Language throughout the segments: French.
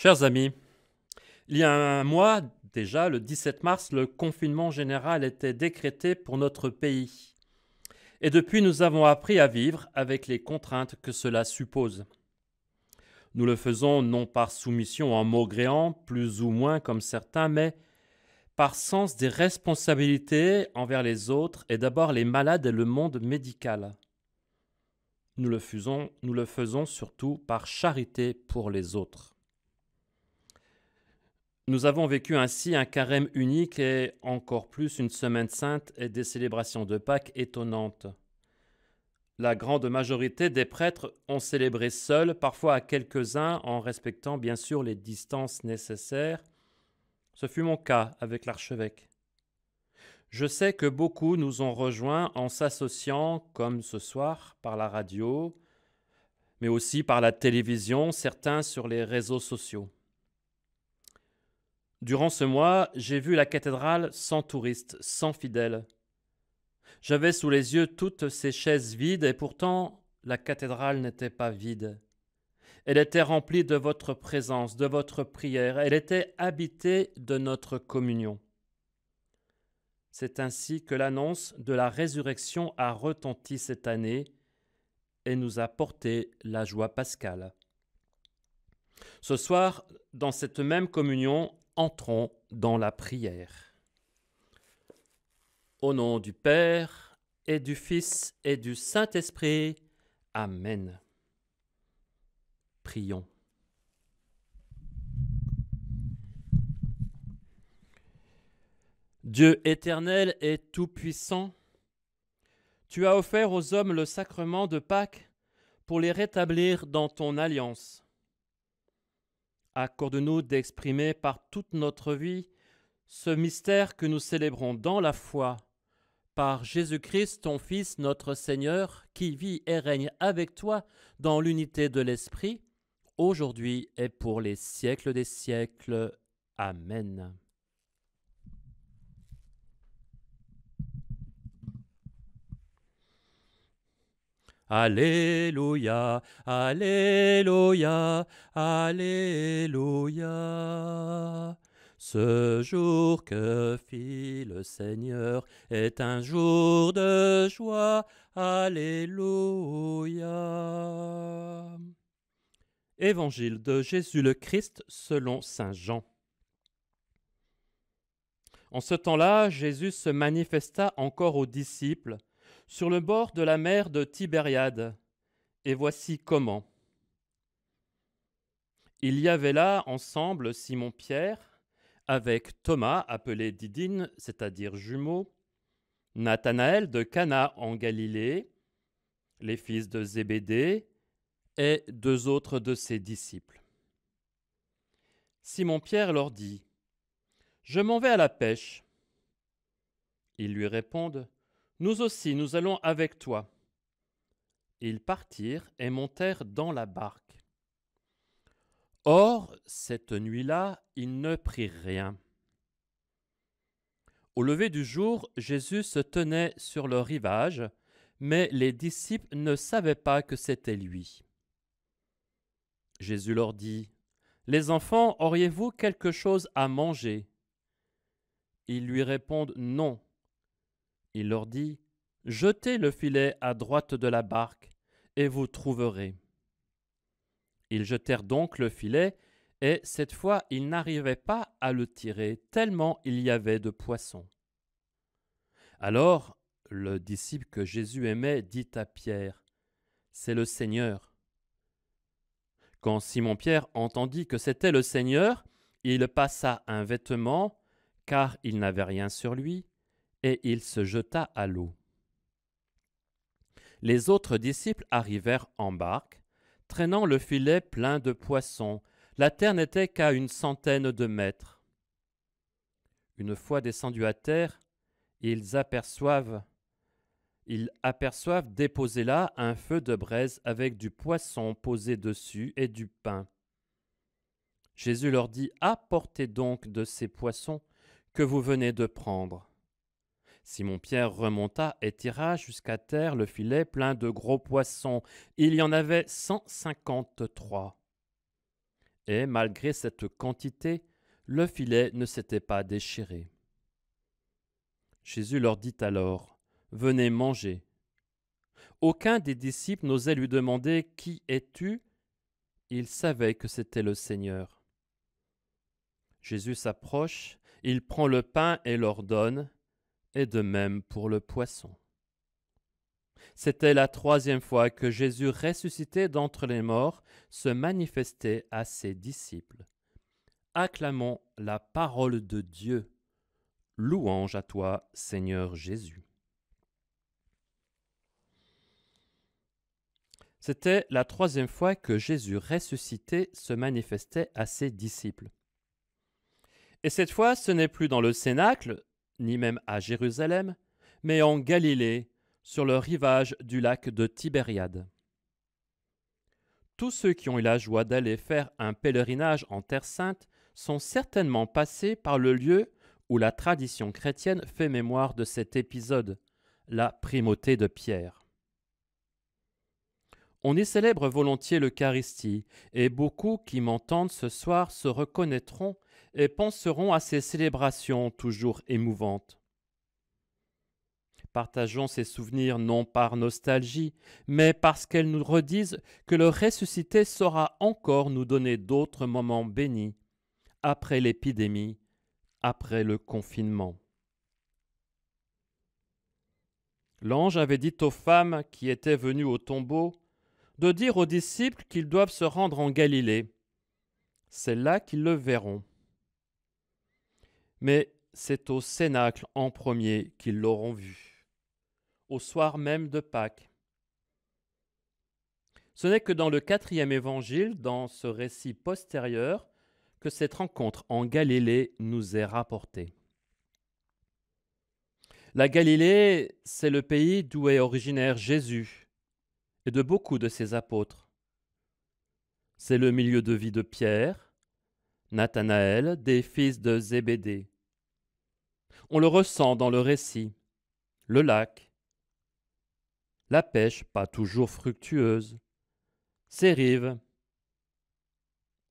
Chers amis, il y a un mois déjà, le 17 mars, le confinement général était décrété pour notre pays. Et depuis, nous avons appris à vivre avec les contraintes que cela suppose. Nous le faisons non par soumission en maugréant, plus ou moins comme certains, mais par sens des responsabilités envers les autres et d'abord les malades et le monde médical. Nous le faisons, nous le faisons surtout par charité pour les autres. Nous avons vécu ainsi un carême unique et encore plus une semaine sainte et des célébrations de Pâques étonnantes. La grande majorité des prêtres ont célébré seuls, parfois à quelques-uns, en respectant bien sûr les distances nécessaires. Ce fut mon cas avec l'archevêque. Je sais que beaucoup nous ont rejoints en s'associant, comme ce soir, par la radio, mais aussi par la télévision, certains sur les réseaux sociaux. Durant ce mois, j'ai vu la cathédrale sans touristes, sans fidèles. J'avais sous les yeux toutes ces chaises vides et pourtant la cathédrale n'était pas vide. Elle était remplie de votre présence, de votre prière, elle était habitée de notre communion. C'est ainsi que l'annonce de la résurrection a retenti cette année et nous a porté la joie pascale. Ce soir, dans cette même communion, entrons dans la prière. Au nom du Père et du Fils et du Saint-Esprit. Amen. Prions. Dieu éternel et tout-puissant, tu as offert aux hommes le sacrement de Pâques pour les rétablir dans ton alliance. Accorde-nous d'exprimer par toute notre vie ce mystère que nous célébrons dans la foi, par Jésus-Christ, ton Fils, notre Seigneur, qui vit et règne avec toi dans l'unité de l'Esprit, aujourd'hui et pour les siècles des siècles. Amen. Alléluia, Alléluia, Alléluia. Ce jour que fit le Seigneur est un jour de joie. Alléluia. Évangile de Jésus le Christ selon Saint Jean. En ce temps-là, Jésus se manifesta encore aux disciples sur le bord de la mer de Tibériade. Et voici comment. Il y avait là ensemble Simon-Pierre, avec Thomas appelé Didine, c'est-à-dire jumeau, Nathanaël de Cana en Galilée, les fils de Zébédée et deux autres de ses disciples. Simon-Pierre leur dit Je m'en vais à la pêche. Ils lui répondent nous aussi, nous allons avec toi. Ils partirent et montèrent dans la barque. Or, cette nuit-là, ils ne prirent rien. Au lever du jour, Jésus se tenait sur le rivage, mais les disciples ne savaient pas que c'était lui. Jésus leur dit, Les enfants, auriez-vous quelque chose à manger Ils lui répondent Non. Il leur dit, Jetez le filet à droite de la barque, et vous trouverez. Ils jetèrent donc le filet, et cette fois ils n'arrivaient pas à le tirer, tellement il y avait de poissons. Alors le disciple que Jésus aimait dit à Pierre, C'est le Seigneur. Quand Simon-Pierre entendit que c'était le Seigneur, il passa un vêtement, car il n'avait rien sur lui, et il se jeta à l'eau. Les autres disciples arrivèrent en barque, traînant le filet plein de poissons. La terre n'était qu'à une centaine de mètres. Une fois descendus à terre, ils aperçoivent ils aperçoivent déposer là un feu de braise avec du poisson posé dessus et du pain. Jésus leur dit Apportez donc de ces poissons que vous venez de prendre. Simon-Pierre remonta et tira jusqu'à terre le filet plein de gros poissons. Il y en avait cinquante-trois. Et malgré cette quantité, le filet ne s'était pas déchiré. Jésus leur dit alors Venez manger. Aucun des disciples n'osait lui demander Qui es-tu Il savait que c'était le Seigneur. Jésus s'approche, il prend le pain et leur donne, et de même pour le poisson. C'était la troisième fois que Jésus ressuscité d'entre les morts se manifestait à ses disciples. Acclamons la parole de Dieu. Louange à toi, Seigneur Jésus. C'était la troisième fois que Jésus ressuscité se manifestait à ses disciples. Et cette fois, ce n'est plus dans le cénacle, ni même à Jérusalem, mais en Galilée, sur le rivage du lac de Tibériade. Tous ceux qui ont eu la joie d'aller faire un pèlerinage en Terre sainte sont certainement passés par le lieu où la tradition chrétienne fait mémoire de cet épisode, la primauté de Pierre. On y célèbre volontiers l'Eucharistie, et beaucoup qui m'entendent ce soir se reconnaîtront et penseront à ces célébrations toujours émouvantes. Partageons ces souvenirs non par nostalgie, mais parce qu'elles nous redisent que le ressuscité saura encore nous donner d'autres moments bénis, après l'épidémie, après le confinement. L'ange avait dit aux femmes qui étaient venues au tombeau de dire aux disciples qu'ils doivent se rendre en Galilée. C'est là qu'ils le verront. Mais c'est au Cénacle en premier qu'ils l'auront vu, au soir même de Pâques. Ce n'est que dans le quatrième évangile, dans ce récit postérieur, que cette rencontre en Galilée nous est rapportée. La Galilée, c'est le pays d'où est originaire Jésus et de beaucoup de ses apôtres. C'est le milieu de vie de Pierre, Nathanaël, des fils de Zébédée. On le ressent dans le récit. Le lac. La pêche pas toujours fructueuse. Ses rives.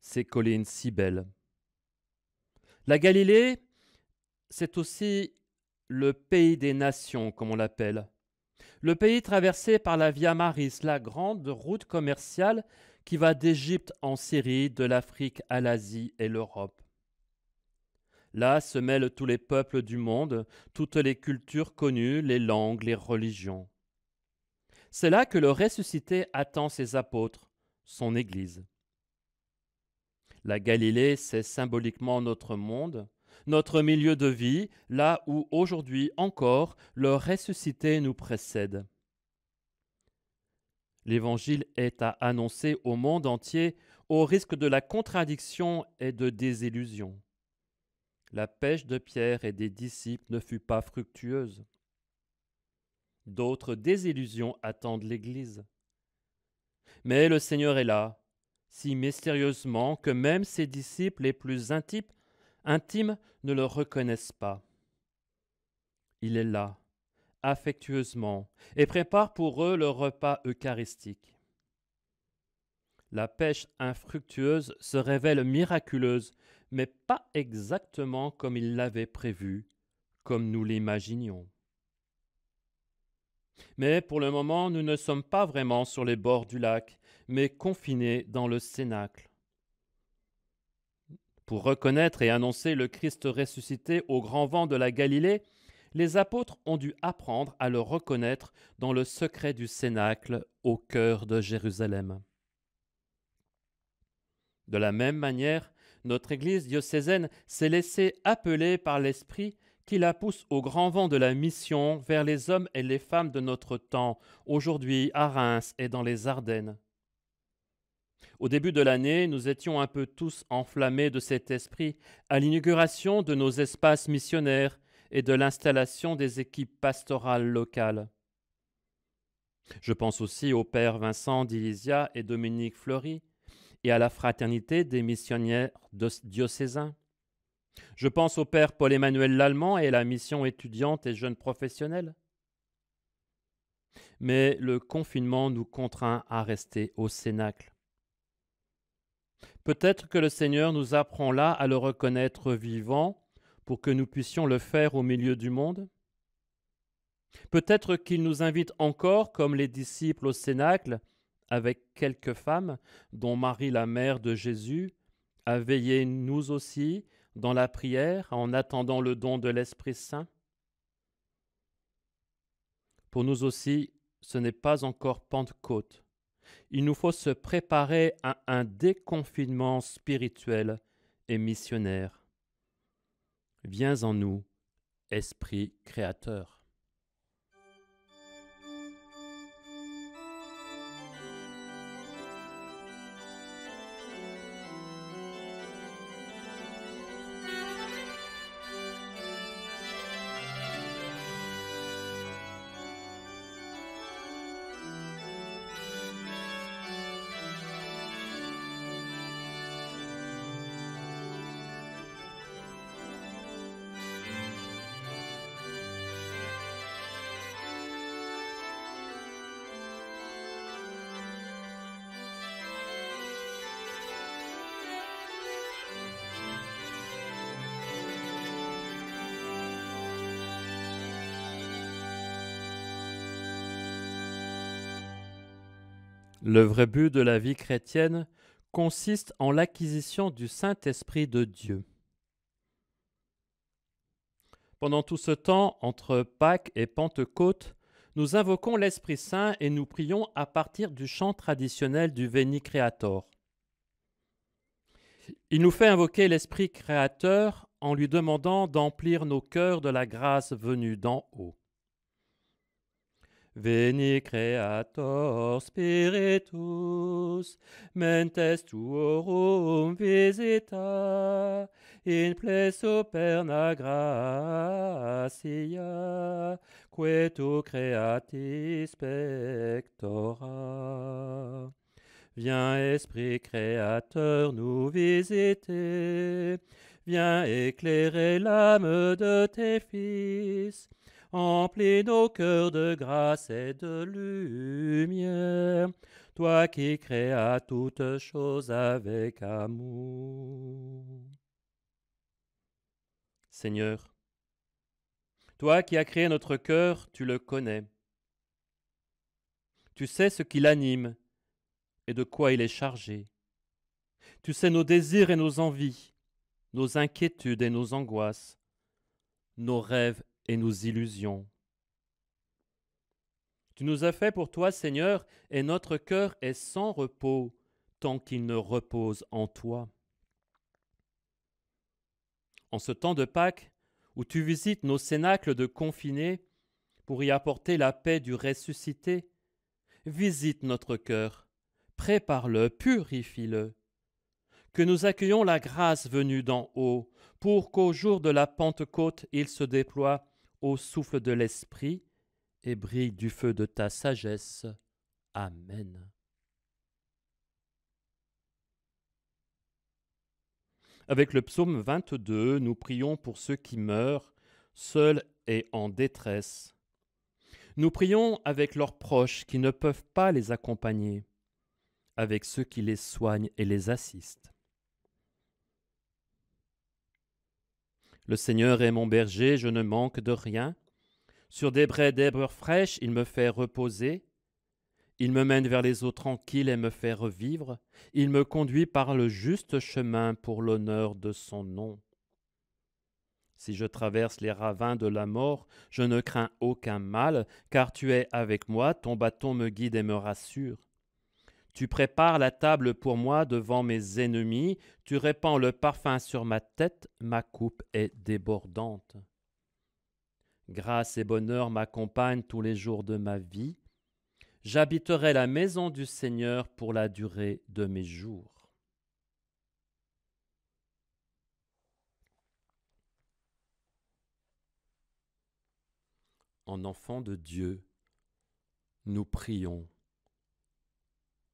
ses collines si belles. La Galilée, c'est aussi le pays des nations, comme on l'appelle. Le pays traversé par la Via Maris, la grande route commerciale qui va d'Égypte en Syrie, de l'Afrique à l'Asie et l'Europe. Là se mêlent tous les peuples du monde, toutes les cultures connues, les langues, les religions. C'est là que le ressuscité attend ses apôtres, son Église. La Galilée, c'est symboliquement notre monde, notre milieu de vie, là où aujourd'hui encore le ressuscité nous précède. L'Évangile est à annoncer au monde entier au risque de la contradiction et de désillusion. La pêche de Pierre et des disciples ne fut pas fructueuse. D'autres désillusions attendent l'Église. Mais le Seigneur est là, si mystérieusement que même ses disciples les plus intimes, intimes ne le reconnaissent pas. Il est là, affectueusement et prépare pour eux le repas eucharistique. La pêche infructueuse se révèle miraculeuse, mais pas exactement comme il l'avait prévu, comme nous l'imaginions. Mais pour le moment, nous ne sommes pas vraiment sur les bords du lac, mais confinés dans le cénacle. Pour reconnaître et annoncer le Christ ressuscité au grand vent de la Galilée, les apôtres ont dû apprendre à le reconnaître dans le secret du Cénacle au cœur de Jérusalem. De la même manière, notre Église diocésaine s'est laissée appeler par l'Esprit qui la pousse au grand vent de la mission vers les hommes et les femmes de notre temps, aujourd'hui à Reims et dans les Ardennes. Au début de l'année, nous étions un peu tous enflammés de cet esprit à l'inauguration de nos espaces missionnaires et de l'installation des équipes pastorales locales. Je pense aussi au Père Vincent d'Ilysia et Dominique Fleury et à la fraternité des missionnaires diocésains. Je pense au père Paul-Emmanuel Lallemand et à la mission étudiante et jeune professionnelle. Mais le confinement nous contraint à rester au Cénacle. Peut-être que le Seigneur nous apprend là à le reconnaître vivant pour que nous puissions le faire au milieu du monde Peut-être qu'il nous invite encore, comme les disciples au Cénacle, avec quelques femmes, dont Marie la mère de Jésus, à veiller nous aussi dans la prière en attendant le don de l'Esprit Saint Pour nous aussi, ce n'est pas encore Pentecôte. Il nous faut se préparer à un déconfinement spirituel et missionnaire. Viens en nous, Esprit créateur. Le vrai but de la vie chrétienne consiste en l'acquisition du Saint-Esprit de Dieu. Pendant tout ce temps, entre Pâques et Pentecôte, nous invoquons l'Esprit Saint et nous prions à partir du chant traditionnel du Veni Creator. Il nous fait invoquer l'Esprit Créateur en lui demandant d'emplir nos cœurs de la grâce venue d'en haut. Veni Creator Spiritus, mentes tuorum visita, in pleso perna gratia, que tu creatis pectora. Viens Esprit Créateur nous visiter, viens éclairer l'âme de tes fils, emplis nos cœurs de grâce et de lumière, toi qui créas toutes choses avec amour. Seigneur, toi qui as créé notre cœur, tu le connais. Tu sais ce qui l'anime et de quoi il est chargé. Tu sais nos désirs et nos envies, nos inquiétudes et nos angoisses, nos rêves et nos illusions. Tu nous as fait pour toi, Seigneur, et notre cœur est sans repos tant qu'il ne repose en toi. En ce temps de Pâques, où tu visites nos cénacles de confinés pour y apporter la paix du ressuscité, visite notre cœur, prépare-le, purifie-le. Que nous accueillons la grâce venue d'en haut, pour qu'au jour de la Pentecôte il se déploie souffle de l'Esprit, et brille du feu de ta sagesse. Amen. Avec le psaume 22, nous prions pour ceux qui meurent, seuls et en détresse. Nous prions avec leurs proches qui ne peuvent pas les accompagner, avec ceux qui les soignent et les assistent. Le Seigneur est mon berger, je ne manque de rien. Sur des brais d'herbes fraîches, il me fait reposer. Il me mène vers les eaux tranquilles et me fait revivre. Il me conduit par le juste chemin pour l'honneur de son nom. Si je traverse les ravins de la mort, je ne crains aucun mal, car tu es avec moi, ton bâton me guide et me rassure. Tu prépares la table pour moi devant mes ennemis, tu répands le parfum sur ma tête, ma coupe est débordante. Grâce et bonheur m'accompagnent tous les jours de ma vie. J'habiterai la maison du Seigneur pour la durée de mes jours. En enfant de Dieu, nous prions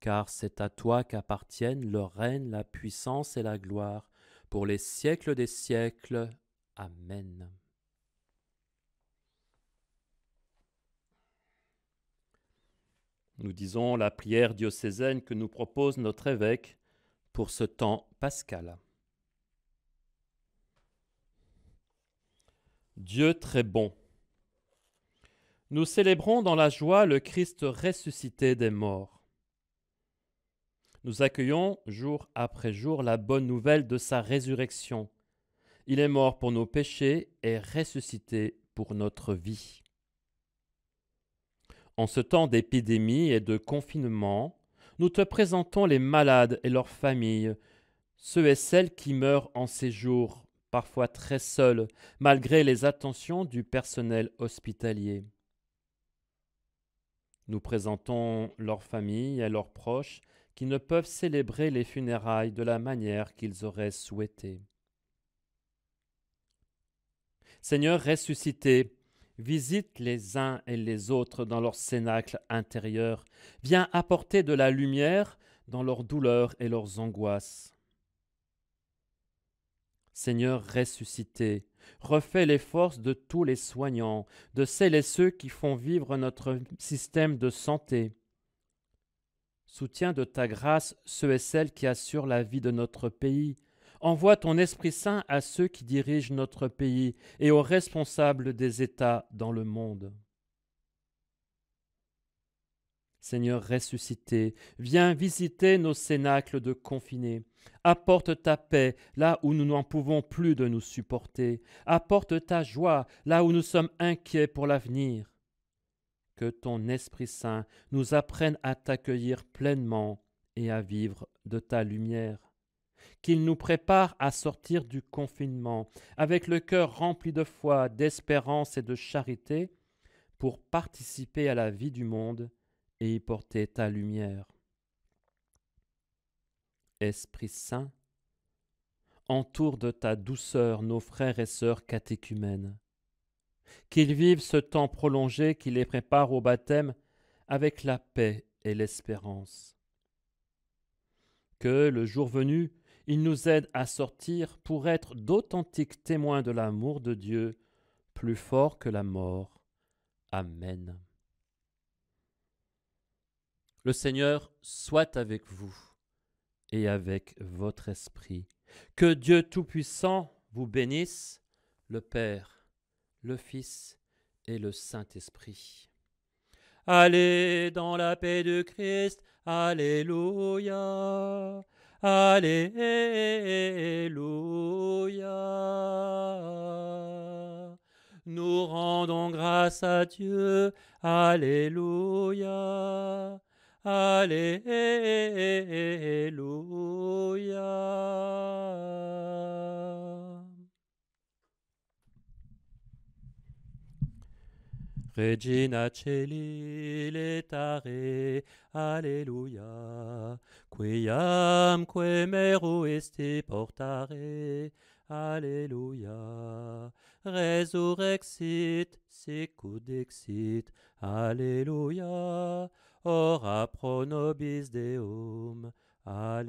car c'est à toi qu'appartiennent le règne, la puissance et la gloire, pour les siècles des siècles. Amen. Nous disons la prière diocésaine que nous propose notre évêque pour ce temps pascal. Dieu très bon. Nous célébrons dans la joie le Christ ressuscité des morts. Nous accueillons jour après jour la bonne nouvelle de sa résurrection. Il est mort pour nos péchés et ressuscité pour notre vie. En ce temps d'épidémie et de confinement, nous te présentons les malades et leurs familles, ceux et celles qui meurent en séjour, parfois très seuls, malgré les attentions du personnel hospitalier. Nous présentons leurs familles et leurs proches qui ne peuvent célébrer les funérailles de la manière qu'ils auraient souhaité. Seigneur ressuscité, visite les uns et les autres dans leur cénacle intérieur, viens apporter de la lumière dans leurs douleurs et leurs angoisses. Seigneur ressuscité, refais les forces de tous les soignants, de celles et ceux qui font vivre notre système de santé, Soutiens de ta grâce ceux et celles qui assurent la vie de notre pays. Envoie ton Esprit Saint à ceux qui dirigent notre pays et aux responsables des États dans le monde. Seigneur ressuscité, viens visiter nos cénacles de confinés. Apporte ta paix là où nous n'en pouvons plus de nous supporter. Apporte ta joie là où nous sommes inquiets pour l'avenir que ton Esprit Saint nous apprenne à t'accueillir pleinement et à vivre de ta lumière. Qu'il nous prépare à sortir du confinement avec le cœur rempli de foi, d'espérance et de charité pour participer à la vie du monde et y porter ta lumière. Esprit Saint, entoure de ta douceur nos frères et sœurs catéchumènes qu'ils vivent ce temps prolongé qui les prépare au baptême avec la paix et l'espérance. Que, le jour venu, il nous aide à sortir pour être d'authentiques témoins de l'amour de Dieu, plus fort que la mort. Amen. Le Seigneur soit avec vous et avec votre esprit. Que Dieu Tout-Puissant vous bénisse, le Père, le Fils et le Saint-Esprit. Allez dans la paix de Christ, Alléluia, Alléluia. Nous rendons grâce à Dieu, Alléluia, Alléluia. Regina Celi letare, Alleluia, que mero esti portare, Alleluia, resurrexit, secudexit, Alleluia, ora pro nobis Deum, Alleluia.